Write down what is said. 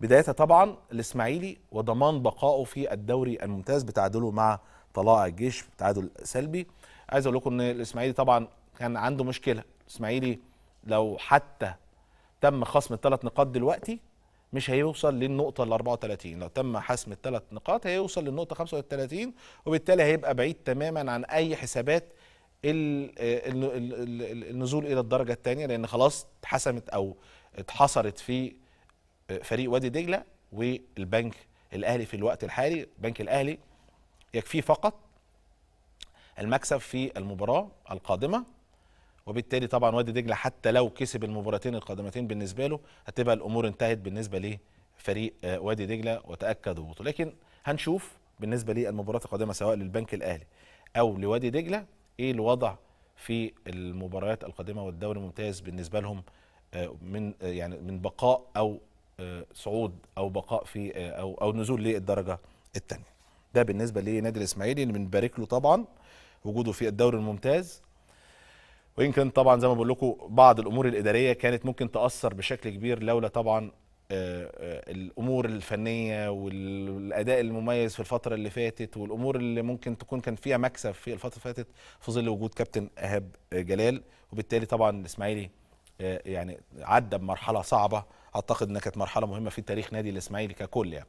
بداية طبعا الإسماعيلي وضمان بقائه في الدوري الممتاز بتعادله مع طلائع الجيش بتعادل سلبي عايز أقول لكم إن الإسماعيلي طبعا كان عنده مشكلة الإسماعيلي لو حتى تم خصم الثلاث نقاط دلوقتي مش هيوصل للنقطة ال 34 لو تم حسم الثلاث نقاط هيوصل للنقطة 35 وبالتالي هيبقى بعيد تماما عن أي حسابات آه، النزول إلى الدرجة الثانية لأن خلاص اتحسمت أو اتحصرت في فريق وادي دجله والبنك الاهلي في الوقت الحالي البنك الاهلي يكفيه فقط المكسب في المباراه القادمه وبالتالي طبعا وادي دجله حتى لو كسب المباراتين القادمتين بالنسبه له هتبقى الامور انتهت بالنسبه لفريق آه، وادي دجله وتاكد هبوطه لكن هنشوف بالنسبه للمباريات القادمه سواء للبنك الاهلي او لوادي دجله ايه الوضع في المباريات القادمه والدوري الممتاز بالنسبه لهم آه، من آه، يعني من بقاء او آه، صعود او بقاء في آه، او او نزول للدرجه الثانيه ده بالنسبه لنادي الاسماعيلي اللي بنبارك له طبعا وجوده في الدوري الممتاز وان كان طبعا زي ما بقول لكم بعض الامور الاداريه كانت ممكن تاثر بشكل كبير لولا طبعا آه، الامور الفنيه والاداء المميز في الفتره اللي فاتت والامور اللي ممكن تكون كان فيها مكسب في الفتره اللي فاتت في ظل وجود كابتن ايهاب جلال وبالتالي طبعا الاسماعيلي آه، يعني عدى بمرحله صعبه اعتقد انها كانت مرحله مهمه في تاريخ نادي الاسماعيلي ككل يعني